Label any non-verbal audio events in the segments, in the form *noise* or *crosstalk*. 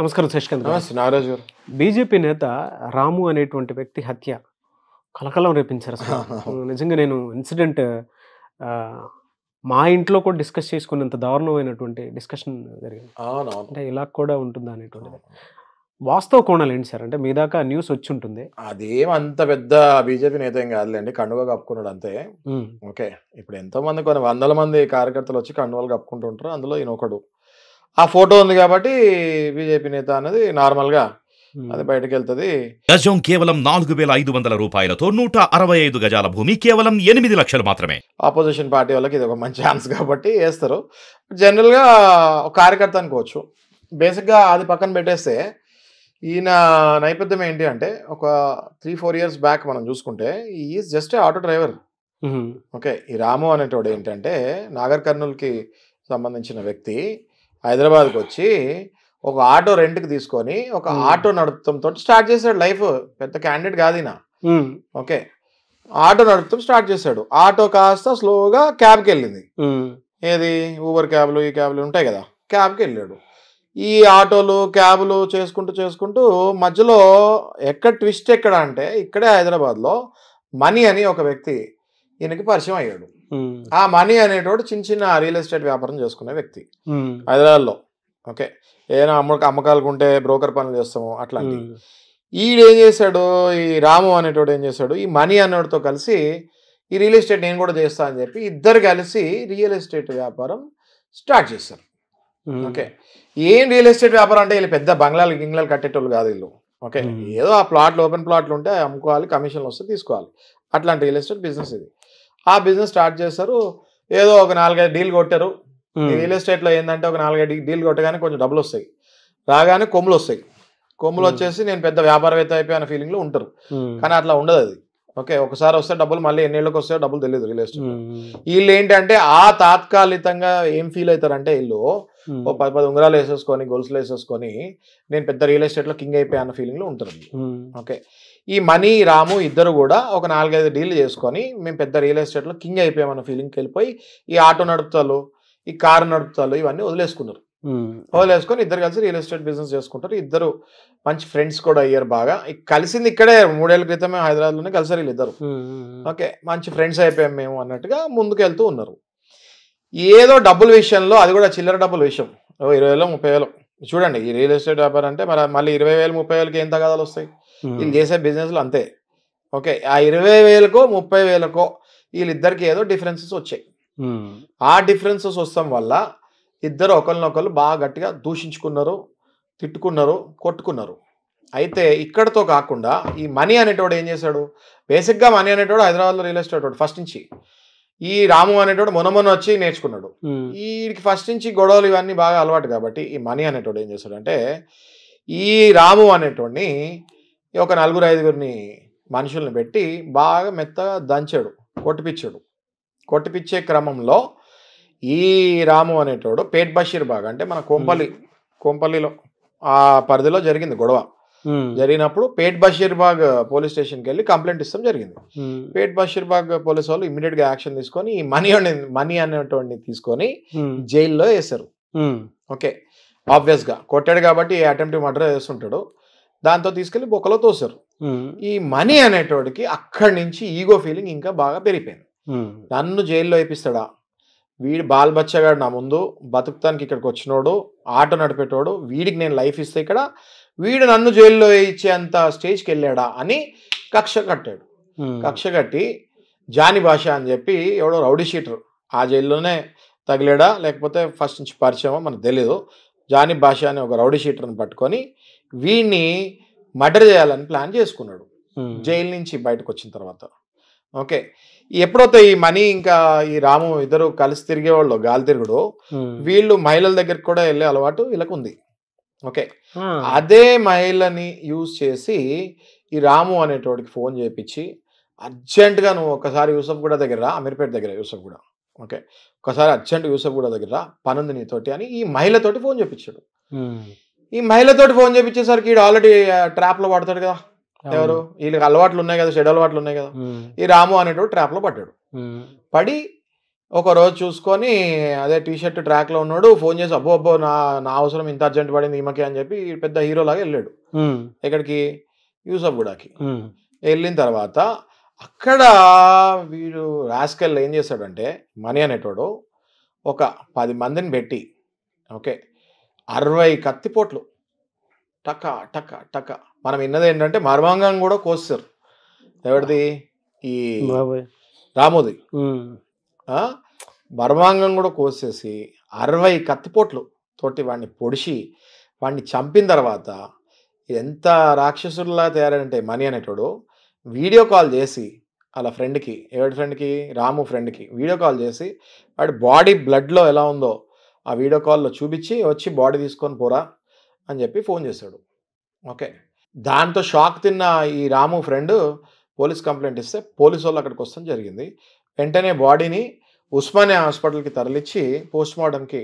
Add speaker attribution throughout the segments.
Speaker 1: నమస్కారం శశికంద్ర నారాజు గారు బీజేపీ నేత రాము అనేటువంటి వ్యక్తి హత్య కలకలం రేపించారు అసలు *laughs* నిజంగా నేను ఇన్సిడెంట్ మా ఇంట్లో కూడా డిస్కస్ చేసుకునేంత దారుణమైనటువంటి డిస్కషన్ జరిగింది అంటే ఇలా కూడా ఉంటుందా అనేటువంటిది వాస్తవ కోణాలు ఏంటి సార్ అంటే మీ దాకా న్యూస్ వచ్చి ఉంటుంది
Speaker 2: అదేం అంత పెద్ద బీజేపీ నేత ఏం కాదులేండి కండువా కప్పుకున్నాడు అంతే ఓకే ఇప్పుడు ఎంతో మంది కొన్ని వందల మంది కార్యకర్తలు వచ్చి కండువాలు కప్పుకుంటుంటారు అందులో ఈయన ఒకడు ఆ ఫోటో ఉంది కాబట్టి బీజేపీ నేత అన్నది నార్మల్గా hmm. అది బయటకు వెళ్తుంది గజం కేవలం నాలుగు వేల ఐదు వందల రూపాయలతో నూట అరవై ఐదు గజాల భూమి కేవలం ఎనిమిది లక్షలు మాత్రమే ఆపోజిషన్ పార్టీ వాళ్ళకి ఇది ఒక మంచి ఛాన్స్ కాబట్టి వేస్తారు జనరల్గా ఒక కార్యకర్త అనుకోవచ్చు బేసిక్గా అది పక్కన పెట్టేస్తే ఈయన నైపథ్యం ఏంటి అంటే ఒక త్రీ ఫోర్ ఇయర్స్ బ్యాక్ మనం చూసుకుంటే is just auto driver okay ఈ రాము అనేటోడు ఏంటంటే నాగర్ కర్నూల్కి సంబంధించిన వ్యక్తి హైదరాబాద్కి వచ్చి ఒక ఆటో రెంట్కి తీసుకొని ఒక ఆటో నడుపుతంతో స్టార్ట్ చేశాడు లైఫ్ పెద్ద క్యాండిడేట్ కాదు ఓకే ఆటో నడుపుతాం స్టార్ట్ చేశాడు ఆటో కాస్త స్లోగా క్యాబ్కి వెళ్ళింది ఏది ఊబర్ క్యాబ్లు ఈ క్యాబ్లు ఉంటాయి కదా క్యాబ్కి వెళ్ళాడు ఈ ఆటోలు క్యాబ్లు చేసుకుంటూ చేసుకుంటూ మధ్యలో ఎక్కడ ట్విస్ట్ ఎక్కడ అంటే ఇక్కడే హైదరాబాద్లో మనీ అని ఒక వ్యక్తి ఈయనకి పరిచయం అయ్యాడు Hmm. ఆ మనీ అనేటోడు చిన్న చిన్న రియల్ ఎస్టేట్ వ్యాపారం చేసుకునే వ్యక్తి hmm. హైదరాబాద్లో ఓకే ఏదైనా అమ్మక అమ్మకాలకు ఉంటే బ్రోకర్ పనులు చేస్తాము అట్లాంటి hmm. ఈడేం చేశాడు ఈ రాము అనేటోడు ఏం చేశాడు ఈ మనీ అనేటితో కలిసి ఈ రియల్ ఎస్టేట్ నేను కూడా చేస్తా అని చెప్పి ఇద్దరు కలిసి రియల్ ఎస్టేట్ వ్యాపారం స్టార్ట్ చేశారు ఓకే ఏం రియల్ ఎస్టేట్ వ్యాపారం అంటే వీళ్ళు పెద్ద బంగ్లాలు గింగ్లాలు కట్టేటోళ్ళు కాదు వీళ్ళు ఓకే ఏదో ఆ ప్లాట్లు ఓపెన్ ప్లాట్లు ఉంటే అమ్ముకోవాలి కమిషన్లు వస్తే తీసుకోవాలి అట్లాంటి రియల్ ఎస్టేట్ బిజినెస్ ఇది ఆ బిజినెస్ స్టార్ట్ చేస్తారు ఏదో ఒక నాలుగైదు డీల్ కొట్టారు hmm. రియల్ ఎస్టేట్లో ఏంటంటే ఒక నాలుగైదు డీల్ కొట్టగానే కొంచెం డబ్బులు వస్తాయి రాగానే కొమ్ములు వస్తాయి కొమ్ములు hmm. వచ్చేసి నేను పెద్ద వ్యాపారవేత్త అయిపోయిన ఫీలింగ్లో ఉంటారు hmm. కానీ అట్లా ఉండదు అది ఓకే ఒకసారి వస్తే డబ్బులు మళ్ళీ ఎన్నేళ్ళకి వస్తాయో డబ్బులు తెలియదు రియల్ ఎస్టేట్ వీళ్ళు ఏంటంటే ఆ తాత్కాలికంగా ఏం ఫీల్ అవుతారంటే వీళ్ళు ఓ పది పది ఉంగరాలు వేసేసుకొని గొలుసులు వేసేసుకొని నేను పెద్ద రియల్ ఎస్టేట్ లో కింగ్ అయిపోయాను ఫీలింగ్లో ఉంటుంది ఓకే ఈ మనీ రాము ఇద్దరు కూడా ఒక నాలుగైదు డీల్ చేసుకొని మేము పెద్ద రియల్ ఎస్టేట్ లో కింగ్ అయిపోయామన్న ఫీలింగ్కి వెళ్ళిపోయి ఈ ఆటో నడుపుతాలు ఈ కారు నడుపుతాలు ఇవన్నీ వదిలేసుకున్నారు వదిలేసుకొని ఇద్దరు కలిసి రియల్ ఎస్టేట్ బిజినెస్ చేసుకుంటారు ఇద్దరు మంచి ఫ్రెండ్స్ కూడా అయ్యారు బాగా కలిసింది ఇక్కడే మూడేళ్ల క్రితమే హైదరాబాద్లోనే కలిసారు వీళ్ళిద్దరు ఓకే మంచి ఫ్రెండ్స్ అయిపోయాం మేము అన్నట్టుగా ముందుకు వెళ్తూ ఉన్నారు ఏదో డబ్బుల విషయంలో అది కూడా చిల్లర డబ్బుల విషయం ఓ ఇరవై వేలు ముప్పై వేలు చూడండి ఈ రియల్ ఎస్టేట్ వ్యాపారం అంటే మరి మళ్ళీ ఇరవై వేలు ముప్పై వేలకి ఏం తగాదాలు వస్తాయి వీళ్ళు చేసే బిజినెస్లు అంతే ఓకే ఆ ఇరవై వేలకో ముప్పై వేలకో వీళ్ళిద్దరికి ఏదో డిఫరెన్సెస్ వచ్చాయి ఆ డిఫరెన్సెస్ వస్తాం వల్ల ఇద్దరు ఒకరినొకరు బాగా గట్టిగా దూషించుకున్నారు తిట్టుకున్నారు కొట్టుకున్నారు అయితే ఇక్కడతో కాకుండా ఈ మనీ అనేటోడు ఏం చేశాడు బేసిక్గా మనీ అనేటోడు హైదరాబాద్లో రియల్ ఎస్టేట్ ఫస్ట్ నుంచి ఈ రాము అనేటోడు మొన్న మొన్న వచ్చి నేర్చుకున్నాడు వీడికి ఫస్ట్ నుంచి గొడవలు ఇవన్నీ బాగా అలవాటు కాబట్టి ఈ మనీ అనేటోడు ఏం అంటే ఈ రాము అనేటోడిని ఒక నలుగురు ఐదుగురిని మనుషుల్ని పెట్టి బాగా మెత్తగా దంచాడు కొట్టిపిచ్చాడు కొట్టిపిచ్చే క్రమంలో ఈ రాము అనేటోడు పేట్ బషీర్ బాగా అంటే మన కొంపల్లి కొంపల్లిలో ఆ పరిధిలో జరిగింది గొడవ జరిగినప్పుడు పేట్ బషీర్బాగ్ పోలీస్ స్టేషన్కి వెళ్ళి కంప్లైంట్ ఇస్తాం జరిగింది పేట్ బషీర్బాగ్ పోలీస్ వాళ్ళు ఇమీడియట్ గా యాక్షన్ తీసుకొని ఈ మనీ మనీ అనేటువంటి తీసుకొని జైల్లో వేశారు ఓకే ఆబ్వియస్ గా కొట్టాడు కాబట్టి అటెంప్ట్ మర్డర్ చేస్తుంటాడు దాంతో తీసుకెళ్లి బొక్కలో తోశారు ఈ మనీ అనేటోడికి అక్కడి నుంచి ఈగో ఫీలింగ్ ఇంకా బాగా పెరిగిపోయింది నన్ను జైల్లో వేపిస్తాడా వీడు బాల్ బచ్చగాడు నా ముందు బతుకుతానికి ఇక్కడికి వచ్చినోడు ఆటో నడిపేటోడు వీడికి నేను లైఫ్ ఇస్తే ఇక్కడ వీడు నన్ను జైల్లో అంత స్టేజ్కి వెళ్ళాడా అని కక్ష కట్టాడు కక్ష కట్టి జాని భాష అని చెప్పి ఎవడో రౌడీ షీటర్ ఆ జైల్లోనే తగిలాడా లేకపోతే ఫస్ట్ నుంచి పరిచయమో మనకు తెలియదు జాని భాష అని ఒక రౌడీ షీటర్ని పట్టుకొని వీడిని మర్డర్ చేయాలని ప్లాన్ చేసుకున్నాడు జైలు నుంచి బయటకు వచ్చిన తర్వాత ఓకే ఎప్పుడైతే ఈ మనీ ఇంకా ఈ రాము ఇద్దరు కలిసి తిరిగేవాళ్ళు గాలి తిరుగుడు వీళ్ళు మహిళల దగ్గరికి కూడా వెళ్ళే అలవాటు వీళ్ళకు ఉంది ఓకే అదే మహిళని యూజ్ చేసి ఈ రాము అనేటోడికి ఫోన్ చేపించి అర్జెంటుగా నువ్వు ఒకసారి యూసఫ్ కూడా దగ్గర రా అమీర్పేట దగ్గర యూసఫ్ కూడా ఓకే ఒకసారి అర్జెంట్ యూసఫ్ కూడా దగ్గర రా పనుంది నీతోటి అని ఈ మహిళతోటి ఫోన్ చేపించాడు ఈ మహిళతోటి ఫోన్ చేపించేసరికి ఈడు ఆల్రెడీ ట్రాప్లో పడతాడు కదా ఎవరు వీళ్ళకి అలవాట్లు ఉన్నాయి కదా షెడ్ అలవాట్లు ఉన్నాయి కదా ఈ రాము అనేటోడు ట్రాప్లో పడ్డాడు పడి ఒక రోజు చూసుకొని అదే టీషర్ట్ ట్రాక్లో ఉన్నాడు ఫోన్ చేసి అబ్బో అబ్బో నా నా అవసరం ఇంత అర్జెంట్ పడింది ఈమెకి అని చెప్పి పెద్ద హీరోలాగా వెళ్ళాడు ఎక్కడికి యూసఫ్ గుడాకి వెళ్ళిన తర్వాత అక్కడ వీడు రాస్కెల్ ఏం చేశాడంటే మనీ అనేటోడు ఒక పది మందిని పెట్టి ఓకే అరవై కత్తిపోట్లు టక టక టక మనం విన్నది ఏంటంటే మర్మాంగం కూడా కోస్తారు ఎవరిది ఈ రామోది మర్మాంగం కూడా కోసేసి అరవై కత్తిపోట్లు తోటి వాడిని పొడిచి వాడిని చంపిన తర్వాత ఎంత రాక్షసుల్లా తయారంటే మనీ అనేటోడు వీడియో కాల్ చేసి అలా ఫ్రెండ్కి ఎవరి ఫ్రెండ్కి రాము ఫ్రెండ్కి వీడియో కాల్ చేసి వాడి బాడీ బ్లడ్లో ఎలా ఉందో ఆ వీడియో కాల్లో చూపించి వచ్చి బాడీ తీసుకొని పోరా అని చెప్పి ఫోన్ చేశాడు ఓకే దాంతో షాక్ తిన్న ఈ రాము ఫ్రెండ్ పోలీస్ కంప్లైంట్ ఇస్తే పోలీసు వాళ్ళు అక్కడికి వస్తాం జరిగింది వెంటనే బాడీని ఉస్మానియా హాస్పిటల్కి తరలిచ్చి పోస్ట్ మార్టంకి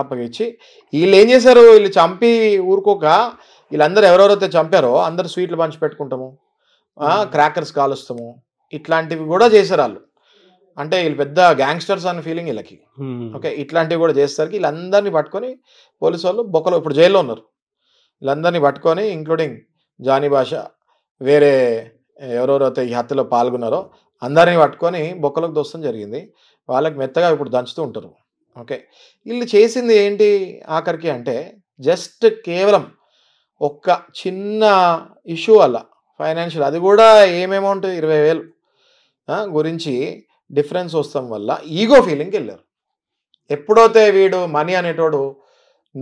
Speaker 2: అప్పగించి వీళ్ళు ఏం చేశారు వీళ్ళు చంపి ఊరుకోక వీళ్ళందరూ ఎవరెవరైతే చంపారో అందరు స్వీట్లు పంచి పెట్టుకుంటాము క్రాకర్స్ కాలుస్తాము ఇట్లాంటివి కూడా చేశారు వాళ్ళు అంటే వీళ్ళు పెద్ద గ్యాంగ్స్టర్స్ అనే ఫీలింగ్ వీళ్ళకి ఓకే ఇట్లాంటివి కూడా చేసేసరికి వీళ్ళందరినీ పట్టుకొని పోలీసు వాళ్ళు బొక్కలో ఇప్పుడు జైల్లో ఉన్నారు వీళ్ళందరినీ పట్టుకొని ఇంక్లూడింగ్ జానీ భాష వేరే ఎవరెవరైతే ఈ హత్యలో పాల్గొన్నారో అందరినీ పట్టుకొని బొక్కలకు దోస్తం జరిగింది వాళ్ళకి మెత్తగా ఇప్పుడు దంచుతూ ఉంటారు ఓకే వీళ్ళు చేసింది ఏంటి ఆఖరికి అంటే జస్ట్ కేవలం ఒక్క చిన్న ఇష్యూ వల్ల ఫైనాన్షియల్ అది కూడా ఏం అమౌంట్ ఇరవై వేలు గురించి డిఫరెన్స్ వస్తాం వల్ల ఈగో ఫీలింగ్కి వెళ్ళారు ఎప్పుడైతే వీడు మనీ అనేటోడు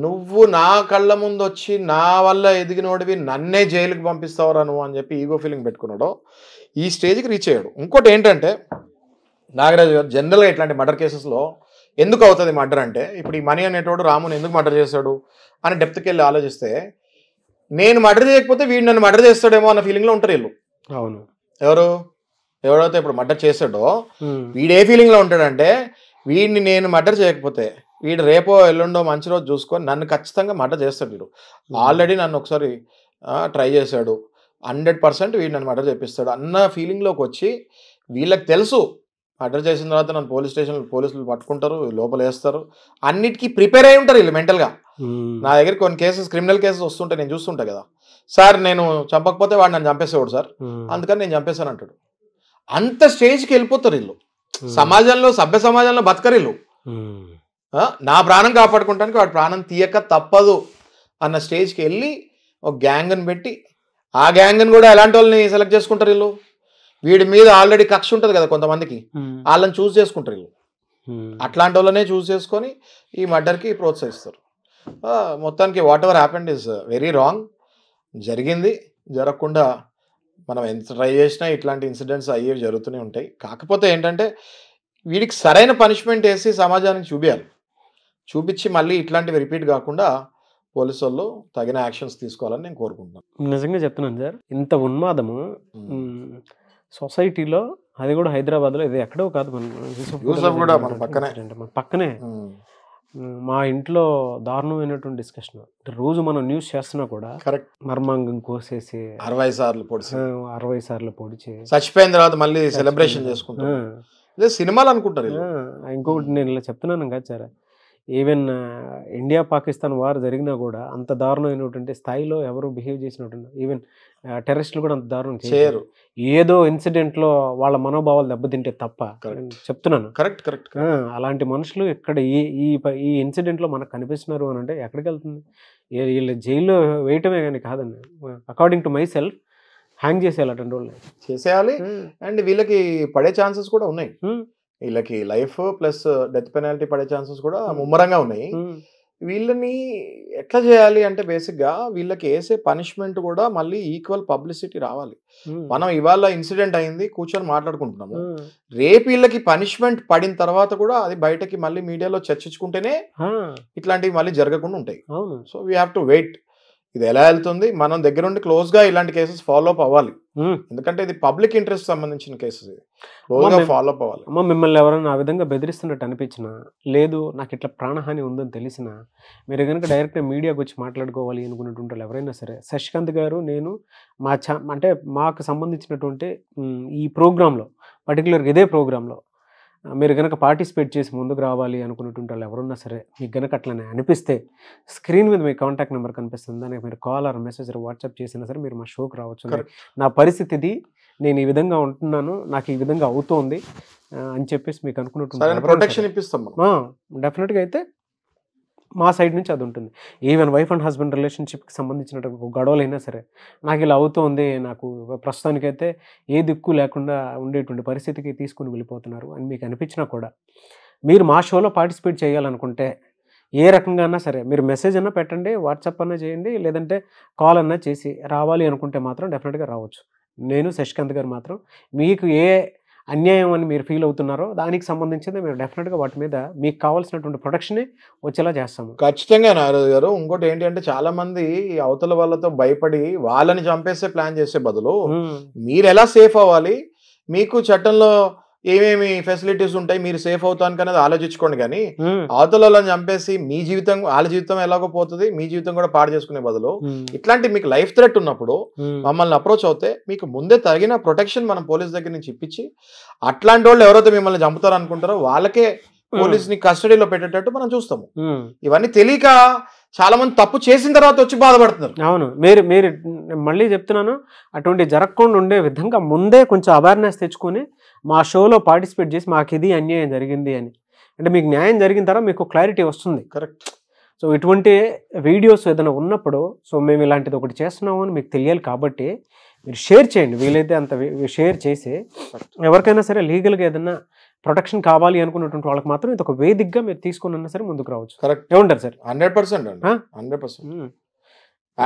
Speaker 2: నువ్వు నా కళ్ళ ముందు వచ్చి నా వల్ల ఎదిగినోడివి నన్నే జైలుకి పంపిస్తావరా నువ్వు అని చెప్పి ఈగో ఫీలింగ్ పెట్టుకున్నాడో ఈ స్టేజ్కి రీచ్ అయ్యాడు ఇంకోటి ఏంటంటే నాగరాజు గారు జనరల్గా ఇట్లాంటి మర్డర్ కేసెస్లో ఎందుకు అవుతుంది మర్డర్ అంటే ఇప్పుడు ఈ మనీ అనేటోడు రాముని ఎందుకు మర్డర్ చేశాడు అని డెప్త్కి వెళ్ళి ఆలోచిస్తే నేను మర్డర్ చేయకపోతే వీడు నన్ను మర్డర్ చేస్తాడేమో అన్న ఫీలింగ్లో ఉంటారు వీళ్ళు అవును ఎవరు ఎవడైతే ఇప్పుడు మర్డర్ చేశాడో వీడు ఏ ఫీలింగ్లో ఉంటాడంటే వీడిని నేను మర్డర్ చేయకపోతే వీడు రేపో ఎల్లుండో మంచి రోజు చూసుకొని నన్ను ఖచ్చితంగా మర్డర్ చేస్తాడు వీడు ఆల్రెడీ నన్ను ఒకసారి ట్రై చేశాడు హండ్రెడ్ పర్సెంట్ వీడు నన్ను మర్డర్ చేపిస్తాడు అన్న ఫీలింగ్లోకి వచ్చి వీళ్ళకి తెలుసు మర్డర్ చేసిన తర్వాత నన్ను పోలీస్ స్టేషన్ పోలీసులు పట్టుకుంటారు లోపల వేస్తారు అన్నిటికీ ప్రిపేర్ అయి ఉంటారు వీళ్ళు మెంటల్గా నా దగ్గర కొన్ని కేసెస్ క్రిమినల్ కేసెస్ వస్తుంటే నేను చూస్తుంటా కదా సార్ నేను చంపకపోతే వాడు నన్ను చంపేసేవాడు సార్ అందుకని నేను చంపేశాను అంటాడు అంత స్టేజ్కి వెళ్ళిపోతారు వీళ్ళు సమాజంలో సభ్య సమాజంలో బతకరు వీళ్ళు నా ప్రాణం కాపాడుకుంటానికి వాడు ప్రాణం తీయక తప్పదు అన్న స్టేజ్కి వెళ్ళి ఒక గ్యాంగ్ని పెట్టి ఆ గ్యాంగ్ని కూడా ఎలాంటి వాళ్ళని సెలెక్ట్ చేసుకుంటారు వీళ్ళు వీడి మీద ఆల్రెడీ కక్ష ఉంటుంది కదా కొంతమందికి వాళ్ళని చూస్ చేసుకుంటారు వీళ్ళు అట్లాంటి వాళ్ళనే చూస్ చేసుకొని ఈ మర్డర్కి ప్రోత్సహిస్తారు మొత్తానికి whatever happened is very wrong జరిగింది జరగకుండా మనం ఎంత ట్రై చేసినా ఇట్లాంటి ఇన్సిడెంట్స్ అయ్యేవి జరుగుతూనే ఉంటాయి కాకపోతే ఏంటంటే వీడికి సరైన పనిష్మెంట్ వేసి సమాజానికి చూపించాలి చూపించి మళ్ళీ ఇట్లాంటివి రిపీట్ కాకుండా పోలీసు వాళ్ళు తగిన యాక్షన్స్ తీసుకోవాలని నేను కోరుకుంటున్నాను నిజంగా
Speaker 1: చెప్తున్నాను సార్ ఇంత ఉన్మాదము సొసైటీలో అది కూడా హైదరాబాద్లో ఇది ఎక్కడో కాదు మనం కూడా మన పక్కనే మన పక్కనే మా ఇంట్లో దారుణమైనటువంటి డిస్కషన్ రోజు మనం న్యూస్ చేస్తున్నా కూడా కరెక్ట్ మర్మాంగం కోసేసి అరవై సార్లు పొడిచి అరవై సార్లు పొడిచి చచ్చిపోయిన తర్వాత మళ్ళీ సెలబ్రేషన్ చేసుకుంటాం సినిమాలు అనుకుంటారు ఇంకొకటి నేను ఇలా చెప్తున్నాను కదా సరే ఈవెన్ ఇండియా పాకిస్తాన్ వార్ జరిగినా కూడా అంత దారుణమైనటువంటి స్థాయిలో ఎవరు బిహేవ్ చేసినట్టు ఈవెన్ టెర్రరిస్టులు కూడా అంత దారుణం చేయరు ఏదో ఇన్సిడెంట్లో వాళ్ళ మనోభావాలు దెబ్బతింటే తప్ప చెప్తున్నాను కరెక్ట్ కరెక్ట్ అలాంటి మనుషులు ఇక్కడ ఈ ఈ ఇన్సిడెంట్లో మనకు కనిపిస్తున్నారు అని అంటే ఎక్కడికి వెళ్తుంది వీళ్ళు జైల్లో వేయటమే కానీ కాదండి according
Speaker 2: to myself hang చేసేయాలి అటువంటి వాళ్ళని చేసేయాలి అండ్ వీళ్ళకి పడే ఛాన్సెస్ కూడా ఉన్నాయి వీళ్ళకి లైఫ్ ప్లస్ డెత్ పెనాల్టీ పడే ఛాన్సెస్ కూడా ముమ్మరంగా ఉన్నాయి వీళ్ళని ఎట్లా చేయాలి అంటే బేసిక్గా వీళ్ళకి వేసే పనిష్మెంట్ కూడా మళ్ళీ ఈక్వల్ పబ్లిసిటీ రావాలి మనం ఇవాళ ఇన్సిడెంట్ అయింది కూర్చొని మాట్లాడుకుంటున్నాము రేపు వీళ్ళకి పనిష్మెంట్ పడిన తర్వాత కూడా అది బయటకి మళ్ళీ మీడియాలో చర్చించుకుంటేనే ఇట్లాంటివి మళ్ళీ జరగకుండా ఉంటాయి so we have to wait ఇది ఎలా వెళ్తుంది మనం దగ్గరుండి క్లోజ్ గా ఇలాంటి కేసెస్ ఫాలో అప్ అవ్వాలి ఎందుకంటే ఇది పబ్లిక్ ఇంట్రెస్ట్ సంబంధించిన కేసెస్ ఇది ఫాలో అప్ అవ్వాలి
Speaker 1: అమ్మ మిమ్మల్ని ఎవరైనా ఆ విధంగా బెదిరిస్తున్నట్టు అనిపించిన లేదు నాకు ఇట్లా ప్రాణహాని ఉందని తెలిసిన మీరు కనుక డైరెక్ట్గా మీడియాకి వచ్చి మాట్లాడుకోవాలి అనుకున్నటువంటి ఎవరైనా సరే శశికాంత్ గారు నేను మా అంటే మాకు సంబంధించినటువంటి ఈ ప్రోగ్రాంలో పర్టికులర్గా ఇదే ప్రోగ్రాంలో మీరు కనుక పార్టిసిపేట్ చేసి ముందుకు రావాలి అనుకున్నటువంటి వాళ్ళు ఎవరున్నా సరే మీకు కనుక అట్లనే అనిపిస్తే స్క్రీన్ మీద మీ కాంటాక్ట్ నెంబర్ కనిపిస్తుంది దానికి మీరు కాల్ ఆర్ మెసేజ్ వాట్సాప్ చేసినా సరే మీరు మా షోకి రావచ్చు నా పరిస్థితిది నేను ఈ విధంగా ఉంటున్నాను నాకు ఈ విధంగా అవుతోంది అని చెప్పేసి మీకు అనుకున్నట్టు డెఫినెట్గా అయితే మా సైడ్ నుంచి అది ఉంటుంది ఈవెన్ వైఫ్ అండ్ హస్బెండ్ రిలేషన్షిప్కి సంబంధించిన గొడవలైనా సరే నాకు ఇలా అవుతుంది నాకు ప్రస్తుతానికైతే ఏ దిక్కు లేకుండా ఉండేటువంటి పరిస్థితికి తీసుకుని వెళ్ళిపోతున్నారు అని మీకు అనిపించినా కూడా మీరు మా షోలో పార్టిసిపేట్ చేయాలనుకుంటే ఏ రకంగా అన్నా సరే మీరు మెసేజ్ అన్నా పెట్టండి వాట్సాప్ అన్నా చేయండి లేదంటే కాల్ అన్నా చేసి రావాలి అనుకుంటే మాత్రం డెఫినెట్గా రావచ్చు నేను శశికాంత్ గారు మాత్రం మీకు ఏ అన్యాయం అని మీరు ఫీల్ అవుతున్నారో దానికి సంబంధించింది మేము డెఫినెట్గా వాటి మీద మీకు కావాల్సినటువంటి ప్రొటెక్షన్ వచ్చేలా చేస్తాము
Speaker 2: ఖచ్చితంగా నారదు గారు ఇంకోటి ఏంటంటే చాలా మంది అవతల వాళ్ళతో భయపడి వాళ్ళని చంపేస్తే ప్లాన్ చేసే బదులు మీరు ఎలా సేఫ్ అవ్వాలి మీకు చట్టంలో ఏమేమి ఫెసిలిటీస్ ఉంటాయి మీరు సేఫ్ అవుతానికి అనేది ఆలోచించుకోండి కానీ అవతలని చంపేసి మీ జీవితం వాళ్ళ జీవితం ఎలాగో పోతుంది మీ జీవితం కూడా పాడు చేసుకునే బదులు ఇట్లాంటి మీకు లైఫ్ థ్రెట్ ఉన్నప్పుడు మమ్మల్ని అప్రోచ్ అవుతే మీకు ముందే తగిన ప్రొటెక్షన్ మనం పోలీస్ దగ్గర నుంచి ఇప్పించి అట్లాంటి వాళ్ళు ఎవరైతే మిమ్మల్ని చంపుతారనుకుంటారో అనుకుంటారో వాళ్ళకే పోలీస్ ని కస్టడీలో పెట్టేటట్టు మనం చూస్తాము ఇవన్నీ తెలియక చాలా మంది తప్పు చేసిన తర్వాత వచ్చి బాధపడుతున్నారు అవును మీరు మీరు మళ్ళీ
Speaker 1: చెప్తున్నాను అటువంటి జరగకుండా ఉండే విధంగా ముందే కొంచెం అవేర్నెస్ తెచ్చుకొని మా షోలో పార్టిసిపేట్ చేసి మాకు ఇది అన్యాయం జరిగింది అని అంటే మీకు న్యాయం జరిగిన తర్వాత మీకు క్లారిటీ వస్తుంది కరెక్ట్ సో ఇటువంటి వీడియోస్ ఏదైనా ఉన్నప్పుడు సో మేము ఇలాంటిది ఒకటి చేస్తున్నాము అని మీకు తెలియాలి కాబట్టి మీరు షేర్ చేయండి వీలైతే అంత షేర్ చేసి ఎవరికైనా సరే లీగల్గా ఏదైనా ప్రొటెక్షన్ కావాలి అనుకున్నటువంటి వాళ్ళకి మాత్రం ఇది ఒక వేదికగా మీరు తీసుకుని ఉన్నా సరే ముందుకు రావచ్చు కరెక్ట్ ఏమంటారు
Speaker 2: sir hundred percent hundred percent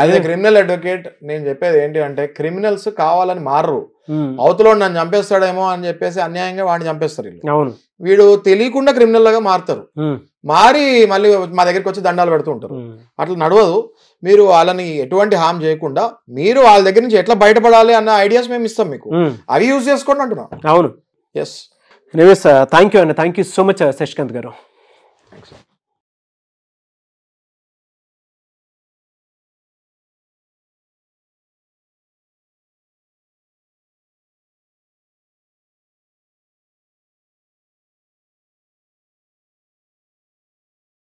Speaker 2: as criminal advocate నేను చెప్పేది ఏంటి అంటే క్రిమినల్స్ కావాలని మారరు అవతలో నన్ను చంపేస్తాడేమో అని చెప్పేసి అన్యాయంగా వాడిని చంపేస్తారు అవును వీడు తెలియకుండా క్రిమినల్ లాగా మారుతారు మారి మళ్ళీ మా దగ్గరికి వచ్చి దండాలు పెడుతూ ఉంటారు అట్లా నడవదు మీరు వాళ్ళని ఎటువంటి హామ్ చేయకుండా మీరు వాళ్ళ దగ్గర నుంచి ఎట్లా బయటపడాలి అన్న ఐడియాస్ మేము ఇస్తాం మీకు అవి యూజ్ చేసుకోండి అంటున్నాం అవును yes
Speaker 1: Anyways, uh, thank you and thank you so much, uh, Seshkant